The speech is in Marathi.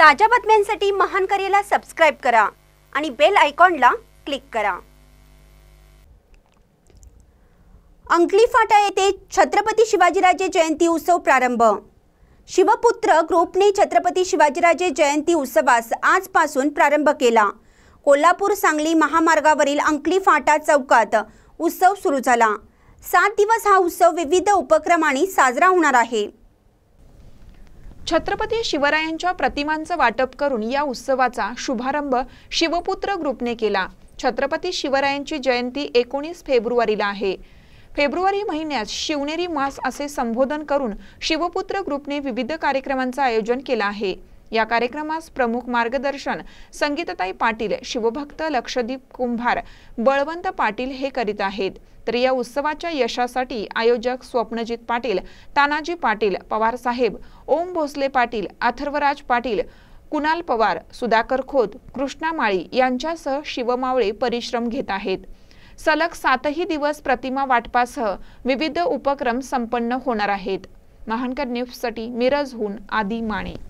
ताज्या बातम्यांसाठी महान करेला सबस्क्राईब करा आणि बेल आयकॉनला क्लिक करा अंकली फाटा येथे छत्रपती शिवाजीराजे जयंती उत्सव प्रारंभ शिवपुत्र ग्रुपने छत्रपती शिवाजीराजे जयंती उत्सवास आजपासून प्रारंभ केला कोल्हापूर सांगली महामार्गावरील अंकली फाटा चौकात उत्सव सुरू झाला सात दिवस हा उत्सव विविध उपक्रमाने साजरा होणार आहे छत्रपती शिवरायांच्या प्रतिमांचं वाटप करून या उत्सवाचा शुभारंभ शिवपुत्र ग्रुपने केला छत्रपती शिवरायांची जयंती एकोणीस फेब्रुवारीला आहे फेब्रुवारी महिन्यात शिवनेरी मास असे संबोधन करून शिवपुत्र ग्रुपने विविध कार्यक्रमांचं आयोजन केलं आहे या कार्यक्रमास प्रमुख मार्गदर्शन संगीतताई पाटील शिवभक्त लक्षदीप कुंभार बळवंत पाटील हे करीत आहेत तर या उत्सवाच्या यशासाठी आयोजक स्वप्नजित पाटील तानाजी पाटील पवार साहेब ओम भोसले पाटील अथर्वराज पाटील कुणाल पवार सुधाकर खोत कृष्णा माळी यांच्यासह शिवमावळे परिश्रम घेत आहेत सलग सातही दिवस प्रतिमा वाटपासह विविध उपक्रम संपन्न होणार आहेत महानकर न्यूजसाठी मिरजहून आदी माने